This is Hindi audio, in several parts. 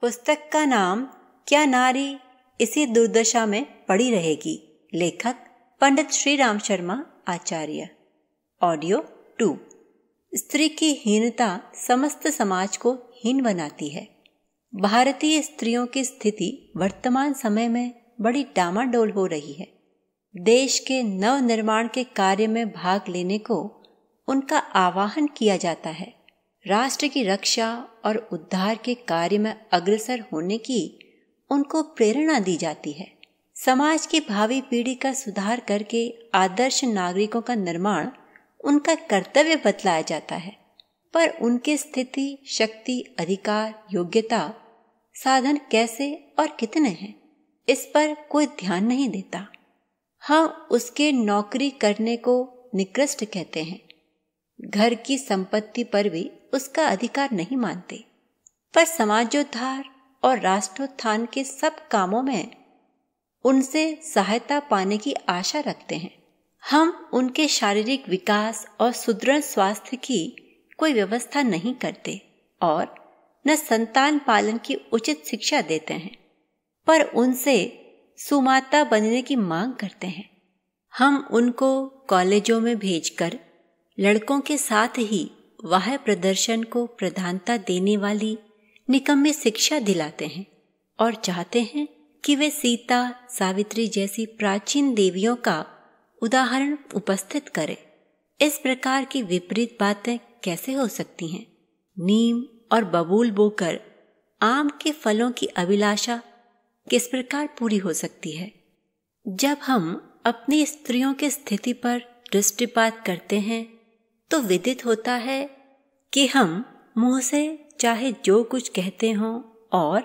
पुस्तक का नाम क्या नारी इसी दुर्दशा में पड़ी रहेगी लेखक पंडित श्री राम शर्मा आचार्य ऑडियो टू स्त्री की हीनता समस्त समाज को हीन बनाती है भारतीय स्त्रियों की स्थिति वर्तमान समय में बड़ी डामाडोल हो रही है देश के नवनिर्माण के कार्य में भाग लेने को उनका आवाहन किया जाता है राष्ट्र की रक्षा और उद्धार के कार्य में अग्रसर होने की उनको प्रेरणा दी जाती है समाज की भावी पीढ़ी का सुधार करके आदर्श नागरिकों का निर्माण उनका कर्तव्य बतलाया जाता है पर उनके स्थिति शक्ति अधिकार योग्यता साधन कैसे और कितने हैं इस पर कोई ध्यान नहीं देता हम हाँ, उसके नौकरी करने को निकृष्ट कहते हैं घर की संपत्ति पर भी उसका अधिकार नहीं मानते पर समाजोद्धार और राष्ट्रोत्थान के सब कामों में उनसे सहायता पाने की आशा रखते हैं हम उनके शारीरिक विकास और सुदृढ़ स्वास्थ्य की कोई व्यवस्था नहीं करते और न संतान पालन की उचित शिक्षा देते हैं पर उनसे सुमाता बनने की मांग करते हैं हम उनको कॉलेजों में भेजकर लड़कों के साथ ही वह प्रदर्शन को प्रधानता देने वाली निकम्मे शिक्षा दिलाते हैं और चाहते हैं कि वे सीता सावित्री जैसी प्राचीन देवियों का उदाहरण उपस्थित करें इस प्रकार की विपरीत बातें कैसे हो सकती हैं नीम और बबूल बोकर आम के फलों की अभिलाषा किस प्रकार पूरी हो सकती है जब हम अपनी स्त्रियों की स्थिति पर दृष्टिपात करते हैं तो विदित होता है कि हम मुंह से चाहे जो कुछ कहते हों और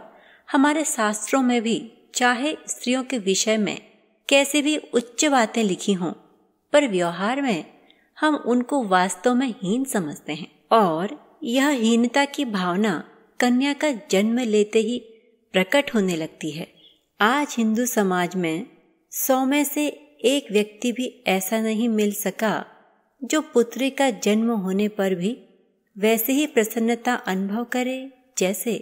हमारे शास्त्रों में भी चाहे स्त्रियों के विषय में कैसी भी उच्च बातें लिखी हों पर व्यवहार में हम उनको वास्तव में हीन समझते हैं और यह हीनता की भावना कन्या का जन्म लेते ही प्रकट होने लगती है आज हिंदू समाज में सौ में से एक व्यक्ति भी ऐसा नहीं मिल सका जो पुत्री का जन्म होने पर भी वैसे ही प्रसन्नता अनुभव करे जैसे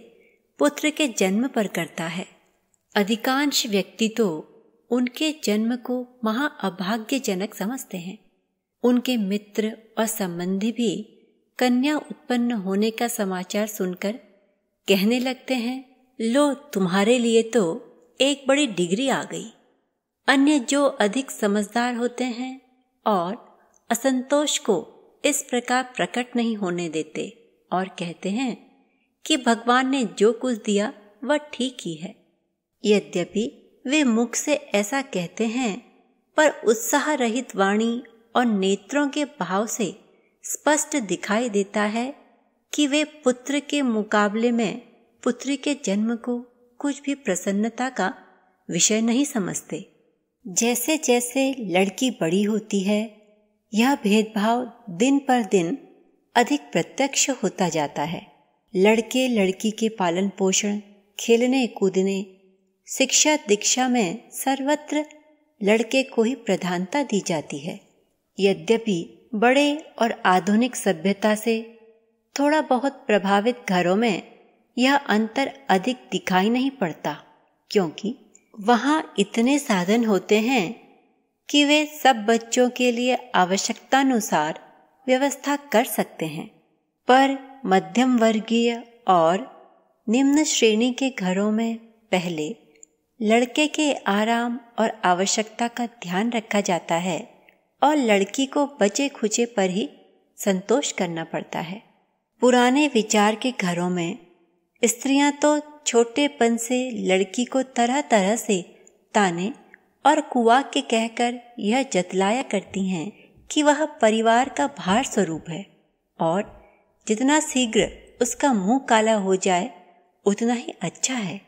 पुत्र के जन्म पर करता है अधिकांश व्यक्ति तो उनके जन्म को महाअभाग्यजनक समझते हैं उनके मित्र और संबंधी भी कन्या उत्पन्न होने का समाचार सुनकर कहने लगते हैं लो तुम्हारे लिए तो एक बड़ी डिग्री आ गई अन्य जो अधिक समझदार होते हैं और असंतोष को इस प्रकार प्रकट नहीं होने देते और कहते हैं कि भगवान ने जो कुछ दिया वह ठीक ही है यद्यपि वे मुख से ऐसा कहते हैं पर उत्साह रहित वाणी और नेत्रों के भाव से स्पष्ट दिखाई देता है कि वे पुत्र के मुकाबले में पुत्री के जन्म को कुछ भी प्रसन्नता का विषय नहीं समझते जैसे जैसे लड़की बड़ी होती है यह भेदभाव दिन पर दिन अधिक प्रत्यक्ष होता जाता है लड़के लड़की के पालन पोषण खेलने कूदने शिक्षा दीक्षा में सर्वत्र लड़के को ही प्रधानता दी जाती है यद्यपि बड़े और आधुनिक सभ्यता से थोड़ा बहुत प्रभावित घरों में यह अंतर अधिक दिखाई नहीं पड़ता क्योंकि वहाँ इतने साधन होते हैं कि वे सब बच्चों के लिए आवश्यकतानुसार व्यवस्था कर सकते हैं पर मध्यम वर्गीय और निम्न श्रेणी के घरों में पहले लड़के के आराम और आवश्यकता का ध्यान रखा जाता है और लड़की को बचे खुचे पर ही संतोष करना पड़ता है पुराने विचार के घरों में स्त्रियां तो छोटेपन से लड़की को तरह तरह से ताने और कुआ के कहकर यह जतलाया करती हैं कि वह परिवार का भार स्वरूप है और जितना शीघ्र उसका मुंह काला हो जाए उतना ही अच्छा है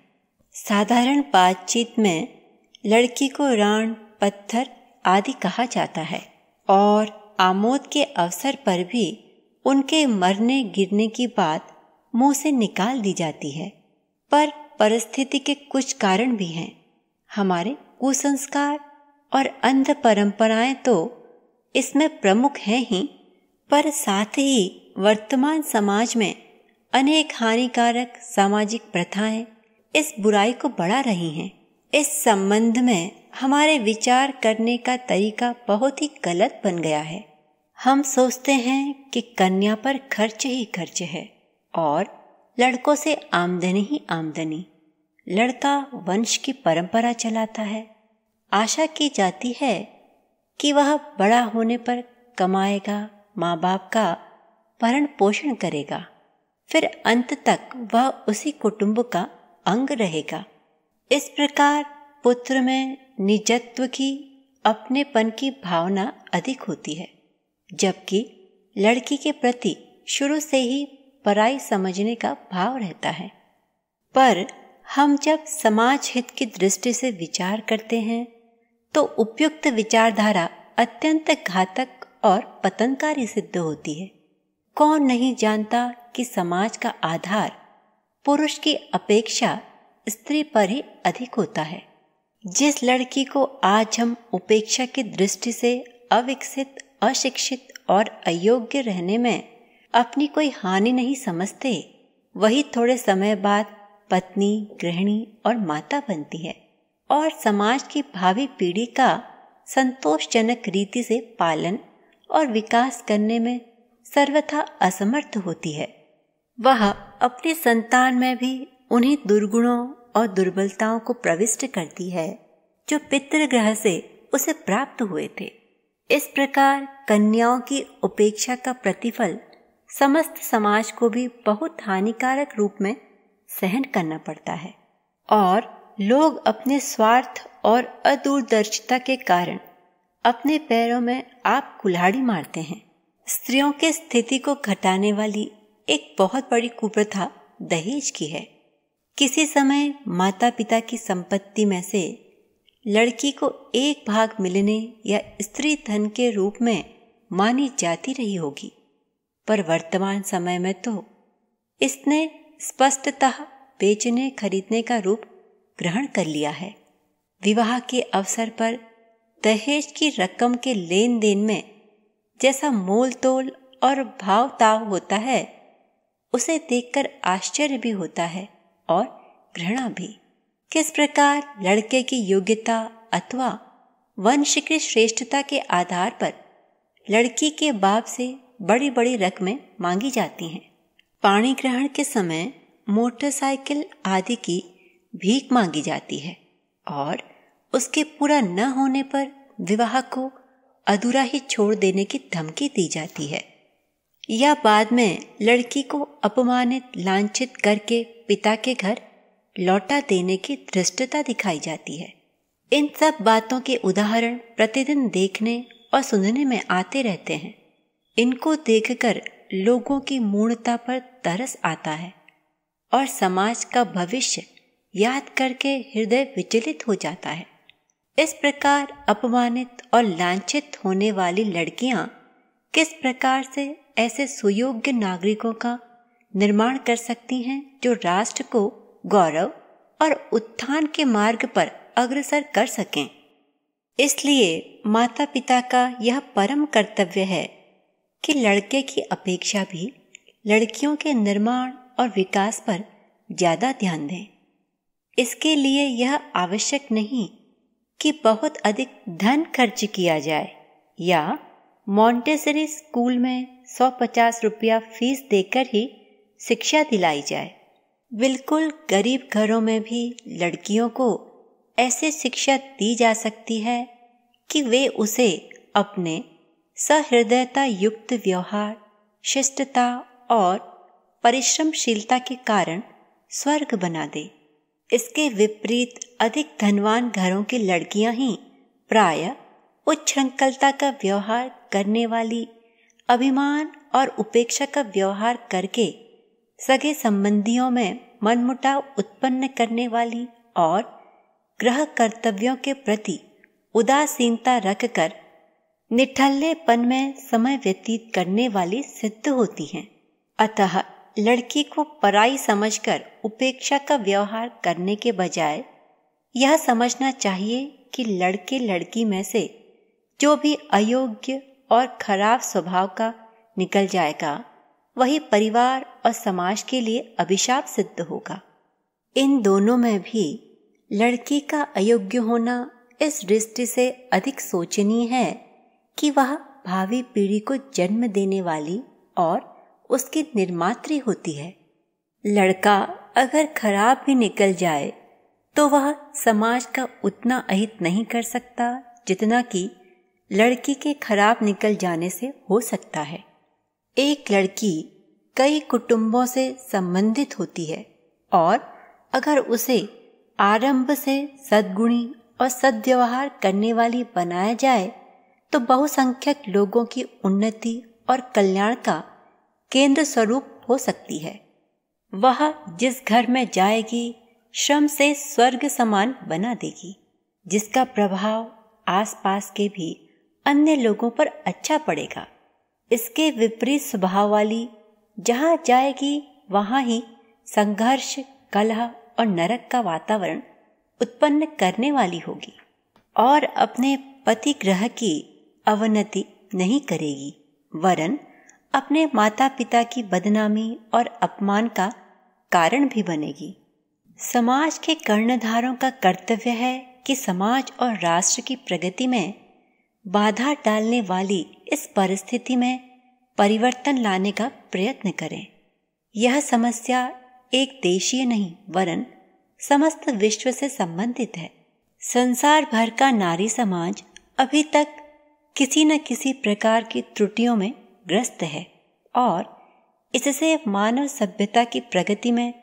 साधारण बातचीत में लड़की को राण पत्थर आदि कहा जाता है और आमोद के अवसर पर भी उनके मरने गिरने की बात मुंह से निकाल दी जाती है पर परिस्थिति के कुछ कारण भी हैं हमारे कुसंस्कार और अंध परंपराएं तो इसमें प्रमुख हैं ही पर साथ ही वर्तमान समाज में अनेक हानिकारक सामाजिक प्रथाएं इस बुराई को बढ़ा रही हैं इस संबंध में हमारे विचार करने का तरीका बहुत ही गलत बन गया है हम सोचते हैं कि कन्या पर खर्च ही खर्च है और लड़कों से आमदनी ही आमदनी लड़का वंश की परंपरा चलाता है आशा की जाती है कि वह बड़ा होने पर कमाएगा माँ बाप का भरण पोषण करेगा फिर अंत तक वह उसी कुटुंब का अंग रहेगा इस प्रकार पुत्र में निजत्व की अपनेपन की भावना अधिक होती है जबकि लड़की के प्रति शुरू से ही पराई समझने का भाव रहता है पर हम जब समाज हित की दृष्टि से विचार करते हैं तो उपयुक्त विचारधारा अत्यंत घातक और पतनकारी सिद्ध होती है कौन नहीं जानता कि समाज का आधार पुरुष की अपेक्षा स्त्री पर ही अधिक होता है जिस लड़की को आज हम उपेक्षा की दृष्टि से अविकसित अशिक्षित और अयोग्य रहने में अपनी कोई हानि नहीं समझते वही थोड़े समय बाद पत्नी गृहिणी और माता बनती है और समाज की भावी पीढ़ी का संतोषजनक रीति से पालन और विकास करने में सर्वथा असमर्थ होती है वह अपने संतान में भी उन्हीं दुर्गुणों और दुर्बलताओं को प्रविष्ट करती है जो पितृग्रह से उसे प्राप्त हुए थे इस प्रकार कन्याओं की उपेक्षा का प्रतिफल समस्त समाज को भी बहुत हानिकारक रूप में सहन करना पड़ता है और लोग अपने स्वार्थ और अदूरदर्शिता के कारण अपने पैरों में आप कुल्हाड़ी मारते हैं स्त्रियों के स्थिति को घटाने वाली एक बहुत बड़ी कुप्रथा दहेज की है किसी समय माता पिता की संपत्ति में से लड़की को एक भाग मिलने या स्त्री धन के रूप में मानी जाती रही होगी पर वर्तमान समय में तो इसने स्पष्टतः बेचने खरीदने का रूप ग्रहण कर लिया है विवाह के अवसर पर दहेज की रकम के लेन देन में जैसा मोल तोल और भाव ताव होता है उसे देखकर आश्चर्य भी होता है और घृणा भी किस प्रकार लड़के की योग्यता अथवा वंश की श्रेष्ठता के आधार पर लड़की के बाप से बड़ी बड़ी रकमें मांगी जाती हैं पानी ग्रहण के समय मोटरसाइकिल आदि की भीख मांगी जाती है और उसके पूरा न होने पर विवाह को अधूरा ही छोड़ देने की धमकी दी जाती है या बाद में लड़की को अपमानित लांछित करके पिता के घर लौटा देने की धृष्टता दिखाई जाती है इन सब बातों के उदाहरण प्रतिदिन देखने और सुनने में आते रहते हैं इनको देखकर लोगों की मूर्णता पर तरस आता है और समाज का भविष्य याद करके हृदय विचलित हो जाता है इस प्रकार अपमानित और लांछित होने वाली लड़कियां किस प्रकार से ऐसे सुयोग्य नागरिकों का निर्माण कर सकती हैं जो राष्ट्र को गौरव और उत्थान के मार्ग पर अग्रसर कर सकें इसलिए माता पिता का यह परम कर्तव्य है कि लड़के की अपेक्षा भी लड़कियों के निर्माण और विकास पर ज़्यादा ध्यान दें इसके लिए यह आवश्यक नहीं कि बहुत अधिक धन खर्च किया जाए या मॉन्टेसरी स्कूल में 150 रुपया फीस देकर ही शिक्षा दिलाई जाए बिल्कुल गरीब घरों में भी लड़कियों को ऐसे शिक्षा दी जा सकती है कि वे उसे अपने सहृदयता युक्त व्यवहार शिष्टता और परिश्रमशीलता के कारण स्वर्ग बना दे इसके विपरीत अधिक धनवान घरों की लड़कियां ही प्राय उच्च श्रृंखलता का व्यवहार करने वाली अभिमान और उपेक्षा का व्यवहार करके सगे संबंधियों में मनमुटाव उत्पन्न करने वाली और ग्रह कर्तव्यों के प्रति उदासीनता रखकर निठल्लेपन में समय व्यतीत करने वाली सिद्ध होती हैं अतः लड़की को पराई समझकर उपेक्षा का व्यवहार करने के बजाय यह समझना चाहिए कि लड़के लड़की में से जो भी अयोग्य और खराब स्वभाव का निकल जाएगा वही परिवार और समाज के लिए अभिशाप सिद्ध होगा इन दोनों में भी लड़की का अयोग्य होना इस दृष्टि से अधिक सोचनीय है कि वह भावी पीढ़ी को जन्म देने वाली और उसकी निर्मात्री होती है लड़का अगर खराब भी निकल जाए तो वह समाज का उतना अहित नहीं कर सकता जितना कि लड़की के खराब निकल जाने से हो सकता है एक लड़की कई कुटुंबों से संबंधित होती है और अगर उसे आरंभ से सद्गुणी और सद्व्यवहार करने वाली बनाया जाए तो बहुसंख्यक लोगों की उन्नति और कल्याण का केंद्र स्वरूप हो सकती है वह जिस घर में जाएगी श्रम से स्वर्ग समान बना देगी जिसका प्रभाव आसपास के भी अन्य लोगों पर अच्छा पड़ेगा इसके विपरीत स्वभाव वाली जहाँ जाएगी वहाँ ही संघर्ष कलह और नरक का वातावरण उत्पन्न करने वाली होगी और अपने पति ग्रह की अवनति नहीं करेगी वरन अपने माता पिता की बदनामी और अपमान का कारण भी बनेगी समाज के कर्णधारों का कर्तव्य है कि समाज और राष्ट्र की प्रगति में बाधा डालने वाली इस परिस्थिति में परिवर्तन लाने का प्रयत्न करें यह समस्या एक देशीय नहीं वरन समस्त विश्व से संबंधित है संसार भर का नारी समाज अभी तक किसी न किसी प्रकार की त्रुटियों में ग्रस्त है और इससे मानव सभ्यता की प्रगति में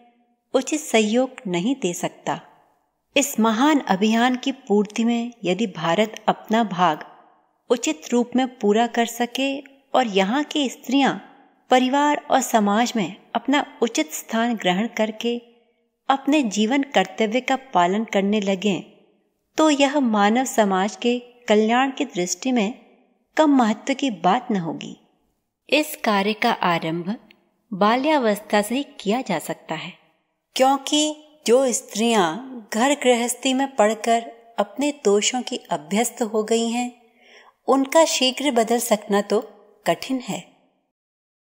उचित सहयोग नहीं दे सकता इस महान अभियान की पूर्ति में यदि भारत अपना भाग उचित रूप में पूरा कर सके और यहाँ की स्त्रियां परिवार और समाज में अपना उचित स्थान ग्रहण करके अपने जीवन कर्तव्य का पालन करने लगें तो यह मानव समाज के कल्याण की दृष्टि में कम महत्व की बात न होगी इस कार्य का आरंभ बाल्यावस्था से किया जा सकता है क्योंकि जो स्त्रियां घर गृहस्थी में पढ़कर अपने दोषों की अभ्यस्त हो गई हैं उनका शीघ्र बदल सकना तो कठिन है